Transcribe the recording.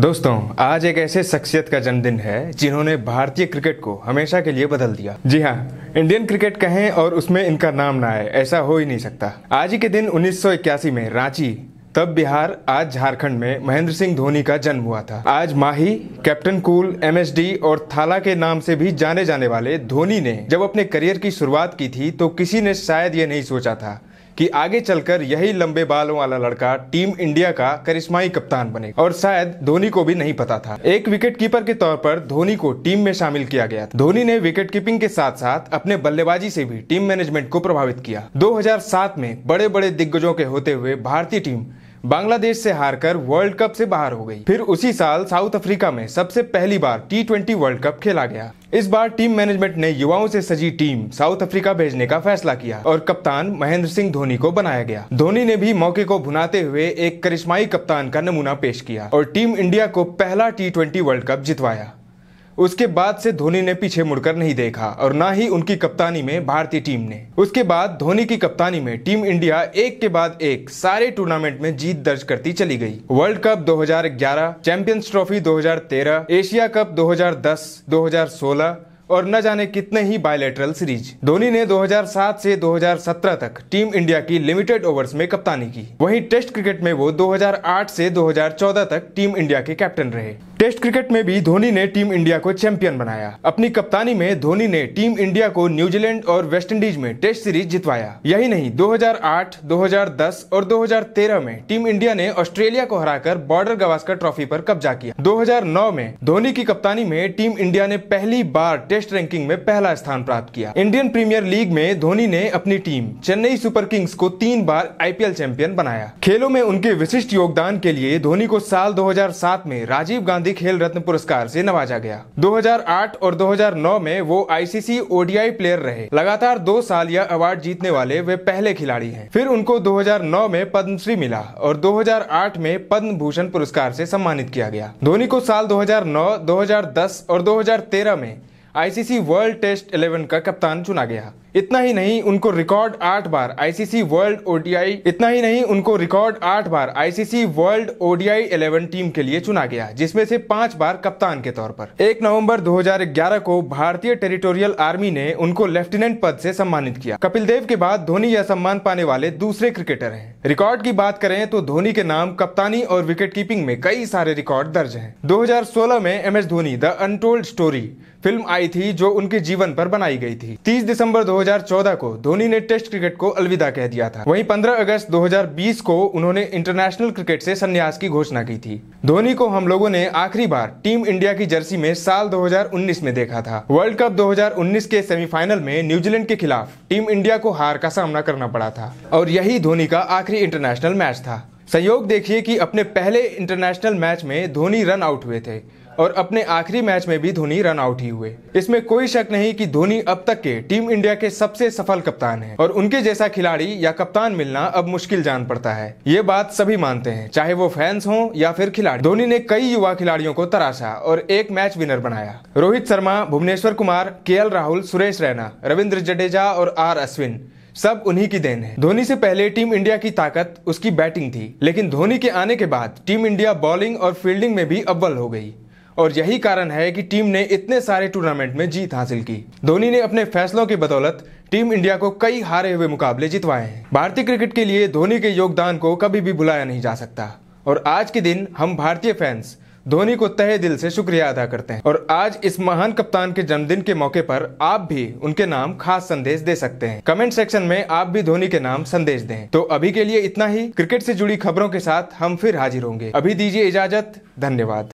दोस्तों आज एक ऐसे शख्सियत का जन्मदिन है जिन्होंने भारतीय क्रिकेट को हमेशा के लिए बदल दिया जी हाँ इंडियन क्रिकेट कहें और उसमें इनका नाम ना आए ऐसा हो ही नहीं सकता आज ही के दिन 1981 में रांची तब बिहार आज झारखंड में महेंद्र सिंह धोनी का जन्म हुआ था आज माही कैप्टन कूल एम और थाला के नाम से भी जाने जाने वाले धोनी ने जब अपने करियर की शुरुआत की थी तो किसी ने शायद ये नहीं सोचा था कि आगे चलकर यही लंबे बालों वाला लड़का टीम इंडिया का करिश्माई कप्तान बने और शायद धोनी को भी नहीं पता था एक विकेट कीपर के तौर पर धोनी को टीम में शामिल किया गया धोनी ने विकेट कीपिंग के साथ साथ अपने बल्लेबाजी से भी टीम मैनेजमेंट को प्रभावित किया 2007 में बड़े बड़े दिग्गजों के होते हुए भारतीय टीम बांग्लादेश से हारकर वर्ल्ड कप से बाहर हो गई फिर उसी साल साउथ अफ्रीका में सबसे पहली बार टी ट्वेंटी वर्ल्ड कप खेला गया इस बार टीम मैनेजमेंट ने युवाओं से सजी टीम साउथ अफ्रीका भेजने का फैसला किया और कप्तान महेंद्र सिंह धोनी को बनाया गया धोनी ने भी मौके को भुनाते हुए एक करिश्माई कप्तान का नमूना पेश किया और टीम इंडिया को पहला टी ट्वेंटी वर्ल्ड कप जितवाया उसके बाद से धोनी ने पीछे मुड़कर नहीं देखा और ना ही उनकी कप्तानी में भारतीय टीम ने उसके बाद धोनी की कप्तानी में टीम इंडिया एक के बाद एक सारे टूर्नामेंट में जीत दर्ज करती चली गई World Cup 2011, Champions Trophy 2013, Asia Cup 2010, 2016 और न जाने कितने ही बायलेटरल सीरीज धोनी ने 2007 से 2017 तक टीम इंडिया की लिमिटेड ओवर्स में कप्तानी की वहीं टेस्ट क्रिकेट में वो 2008 से 2014 तक टीम इंडिया के कैप्टन रहे टेस्ट क्रिकेट में भी धोनी ने टीम इंडिया को चैंपियन बनाया अपनी कप्तानी में धोनी ने टीम इंडिया को न्यूजीलैंड और वेस्ट इंडीज में टेस्ट सीरीज जितवाया यही नहीं 2008, 2010 और 2013 में टीम इंडिया ने ऑस्ट्रेलिया को हराकर बॉर्डर गवास्कर ट्रॉफी पर कब्जा किया 2009 में धोनी की कप्तानी में टीम इंडिया ने पहली बार टेस्ट टेस्ट रैंकिंग में पहला स्थान प्राप्त किया इंडियन प्रीमियर लीग में धोनी ने अपनी टीम चेन्नई सुपर किंग्स को तीन बार आईपीएल चैंपियन बनाया खेलों में उनके विशिष्ट योगदान के लिए धोनी को साल 2007 में राजीव गांधी खेल रत्न पुरस्कार से नवाजा गया 2008 और 2009 में वो आईसीसी ओडीआई प्लेयर रहे लगातार दो साल यह अवार्ड जीतने वाले वे पहले खिलाड़ी हैं फिर उनको 2009 में पद्मश्री मिला और 2008 में पद्म भूषण पुरस्कार से सम्मानित किया गया धोनी को साल 2009, 2010 और 2013 में आईसीसी वर्ल्ड टेस्ट 11 का कप्तान चुना गया इतना ही नहीं उनको रिकॉर्ड आठ बार आईसीसी वर्ल्ड ओडीआई इतना ही नहीं उनको रिकॉर्ड आठ बार ICC world ODI eleven team के लिए चुना गया जिसमें से पांच बार कप्तान के तौर पर एक नवंबर 2011 को भारतीय टेरिटोरियल आर्मी ने उनको लेफ्टिनेंट पद से सम्मानित किया कपिल देव के बाद धोनी यह सम्मान पाने वाले दूसरे क्रिकेटर है रिकॉर्ड की बात करें तो धोनी के नाम कप्तानी और विकेट कीपिंग में कई सारे रिकॉर्ड दर्ज है दो में M Dhoni the untold story film आई थी जो उनके जीवन पर बनाई गई थी तीस दिसंबर 2014 को धोनी ने टेस्ट क्रिकेट को अलविदा कह दिया था वहीं 15 अगस्त 2020 को उन्होंने इंटरनेशनल क्रिकेट से संन्यास की घोषणा की थी धोनी को हम लोगों ने आखिरी बार टीम इंडिया की जर्सी में साल 2019 में देखा था वर्ल्ड कप 2019 के सेमीफाइनल में न्यूजीलैंड के खिलाफ टीम इंडिया को हार का सामना करना पड़ा था और यही धोनी का आखिरी इंटरनेशनल मैच था संयोग देखिए कि अपने पहले इंटरनेशनल मैच में धोनी रन आउट हुए थे और अपने आखिरी मैच में भी धोनी रन आउट ही हुए इसमें कोई शक नहीं कि धोनी अब तक के टीम इंडिया के सबसे सफल कप्तान हैं और उनके जैसा खिलाड़ी या कप्तान मिलना अब मुश्किल जान पड़ता है ये बात सभी मानते हैं चाहे वो फैंस हो या फिर खिलाड़ी धोनी ने कई युवा खिलाड़ियों को तराशा और एक मैच विनर बनाया रोहित शर्मा भुवनेश्वर कुमार के राहुल सुरेश रैना रविंद्र जडेजा और आर अश्विन सब उन्हीं की देन है धोनी से पहले टीम इंडिया की ताकत उसकी बैटिंग थी लेकिन धोनी के आने के बाद टीम इंडिया बॉलिंग और फील्डिंग में भी अव्वल हो गई और यही कारण है कि टीम ने इतने सारे टूर्नामेंट में जीत हासिल की धोनी ने अपने फैसलों की बदौलत टीम इंडिया को कई हारे हुए मुकाबले जितवाए हैं भारतीय क्रिकेट के लिए धोनी के योगदान को कभी भी बुलाया नहीं जा सकता और आज के दिन हम भारतीय फैंस धोनी को तहे दिल से शुक्रिया अदा करते हैं और आज इस महान कप्तान के जन्मदिन के मौके पर आप भी उनके नाम खास संदेश दे सकते हैं कमेंट सेक्शन में आप भी धोनी के नाम संदेश दें तो अभी के लिए इतना ही क्रिकेट से जुड़ी खबरों के साथ हम फिर हाजिर होंगे अभी दीजिए इजाजत धन्यवाद